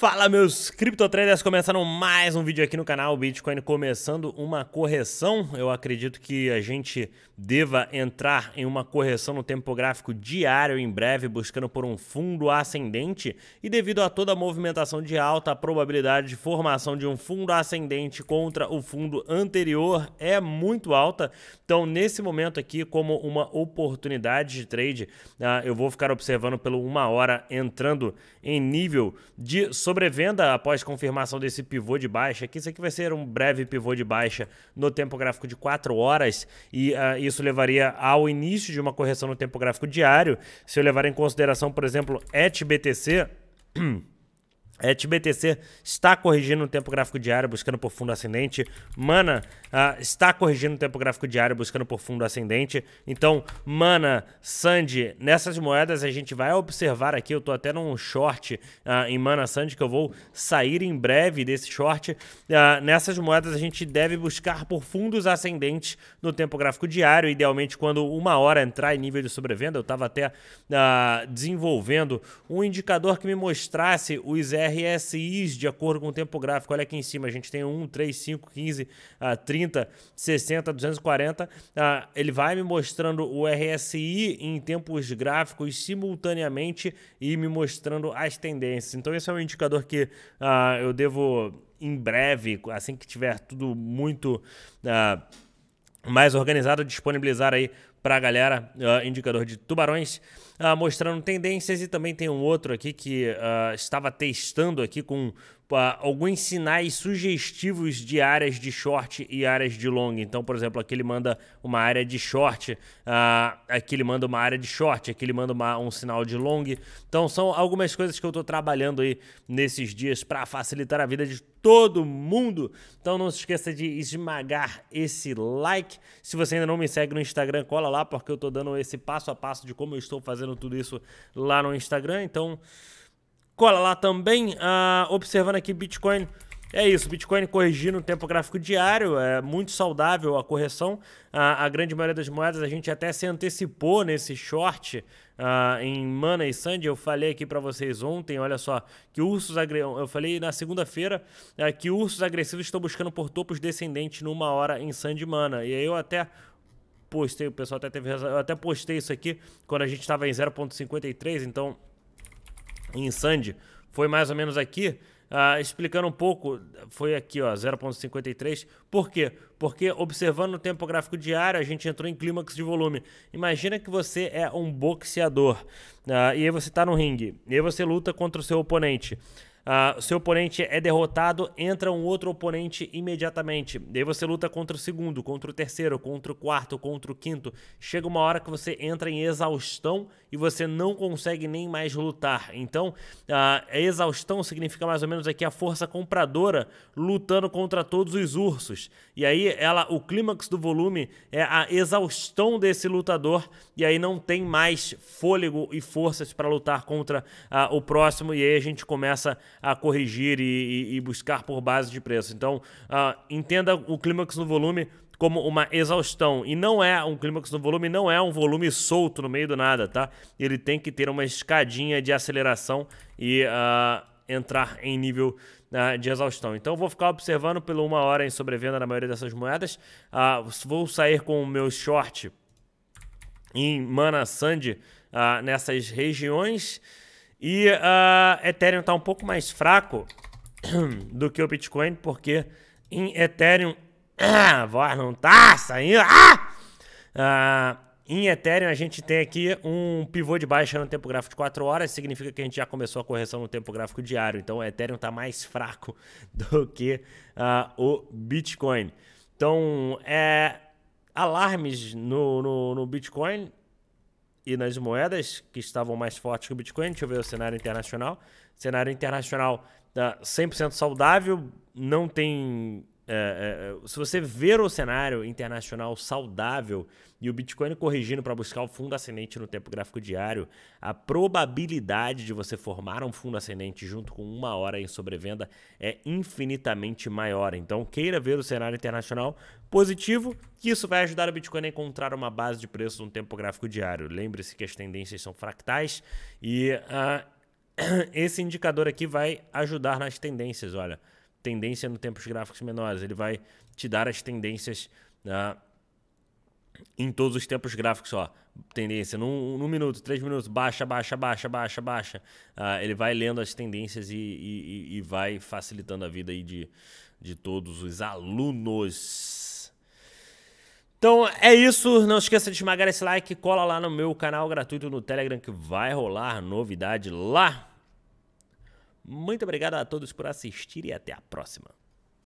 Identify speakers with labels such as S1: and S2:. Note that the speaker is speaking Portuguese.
S1: Fala meus criptotraders, começaram mais um vídeo aqui no canal Bitcoin começando uma correção. Eu acredito que a gente deva entrar em uma correção no tempo gráfico diário em breve, buscando por um fundo ascendente e devido a toda a movimentação de alta, a probabilidade de formação de um fundo ascendente contra o fundo anterior é muito alta. Então, nesse momento aqui, como uma oportunidade de trade, ah, eu vou ficar observando pelo uma hora entrando em nível de Sobrevenda após confirmação desse pivô de baixa, que isso aqui vai ser um breve pivô de baixa no tempo gráfico de 4 horas, e uh, isso levaria ao início de uma correção no tempo gráfico diário. Se eu levar em consideração, por exemplo, ETBTC. ETBTC é, está corrigindo o tempo gráfico diário, buscando por fundo ascendente. Mana uh, está corrigindo o tempo gráfico diário, buscando por fundo ascendente. Então, Mana, Sandy, nessas moedas a gente vai observar aqui. Eu estou até num short uh, em Mana Sandy, que eu vou sair em breve desse short. Uh, nessas moedas a gente deve buscar por fundos ascendentes no tempo gráfico diário. Idealmente, quando uma hora entrar em nível de sobrevenda, eu estava até desenvolvendo um indicador que me mostrasse os RSIs de acordo com o tempo gráfico. Olha aqui em cima, a gente tem 1, 3, 5, 15, uh, 30, 60, 240. Uh, ele vai me mostrando o RSI em tempos gráficos simultaneamente e me mostrando as tendências. Então, esse é um indicador que ah, eu devo, em breve, assim que tiver tudo muito ah, mais organizado disponibilizar aí para a galera, uh, indicador de tubarões, uh, mostrando tendências e também tem um outro aqui que uh, estava testando aqui com ah, alguns sinais sugestivos de áreas de short e áreas de long. Então, por exemplo, aqui ele manda uma área de short, aqui ele manda uma área de short, aqui ele manda uma, um sinal de long. Então, são algumas coisas que eu estou trabalhando aí nesses dias para facilitar a vida de todo mundo. Então, não se esqueça de esmagar esse like. Se você ainda não me segue no Instagram, cola lá, porque eu estou dando esse passo a passo de como eu estou fazendo tudo isso lá no Instagram. Então, cola lá também. Ah, observando aqui Bitcoin. É isso, Bitcoin corrigindo o tempo gráfico diário, é muito saudável a correção. A, ah, a, grande maioria das moedas a gente até se antecipou nesse short uh, em Mana e Sandy. Eu falei aqui para vocês ontem, olha só, que ursos agressivos. Eu falei na segunda-feira uh, que ursos agressivos estão buscando por topos descendentes numa hora em Sandy Mana. E aí eu até postei, o pessoal até teve eu até postei isso aqui quando a gente estava em 0.53, então em Sandy foi mais ou menos aqui. Uh, explicando um pouco, foi aqui, ó, 0.53. Por quê? Porque observando o tempo gráfico diário, a gente entrou em clímax de volume. Imagina que você é um boxeador uh, e aí você está no ringue, e aí você luta contra o seu oponente. Uh, seu oponente é derrotado, entra um outro oponente imediatamente. Daí você luta contra o segundo, contra o terceiro, contra o quarto, contra o quinto. Chega uma hora que você entra em exaustão e você não consegue nem mais lutar. Então, uh, a exaustão significa mais ou menos aqui a força compradora lutando contra todos os ursos. E aí ela, o clímax do volume é a exaustão desse lutador e aí não tem mais fôlego e forças para lutar contra uh, o próximo e aí a gente começa a corrigir e, e buscar por base de preço. Então, uh, entenda o clímax no volume como uma exaustão. E não é um clímax no volume, não é um volume solto no meio do nada, tá? Ele tem que ter uma escadinha de aceleração e uh, entrar em nível ah, de exaustão. Então vou ficar observando pela uma hora em sobrevenda na maioria dessas moedas. Uh, vou sair com o meu short em Mana Sand nessas regiões. E uh, Ethereum está um pouco mais fraco do que o Bitcoin, porque em Ethereum... Ah, voz não tá saindo! Ah! Uh, em Ethereum, a gente tem aqui um pivô de baixa no tempo gráfico de 4 horas, significa que a gente já começou a correção no tempo gráfico diário. Então, o Ethereum está mais fraco do que uh, o Bitcoin. Então, é, alarmes no, no, no Bitcoin e nas moedas que estavam mais fortes que o Bitcoin. Deixa eu ver o cenário internacional. Cenário internacional está 100% saudável, não tem é, é, é, se você ver o cenário internacional saudável e o Bitcoin corrigindo para buscar o fundo ascendente no tempo gráfico diário, a probabilidade de você formar um fundo ascendente junto com uma hora em sobrevenda é infinitamente maior. Então, queira ver o cenário internacional positivo, que isso vai ajudar o Bitcoin a encontrar uma base de preço no tempo gráfico diário. Lembre-se que as tendências são fractais e uh, esse indicador aqui vai ajudar nas tendências. Olha tendência no tempos gráficos menores. Ele vai te dar as tendências né, em todos os tempos gráficos, ó. Tendência num, num, minuto, três minutos, baixa, baixa, baixa, baixa, baixa. Ah, ele vai lendo as tendências e, e, e vai facilitando a vida aí de, de todos os alunos. Então é isso, não esqueça de esmagar esse like, cola lá no meu canal gratuito no Telegram que vai rolar novidade lá. Muito obrigado a todos por assistir e até a próxima.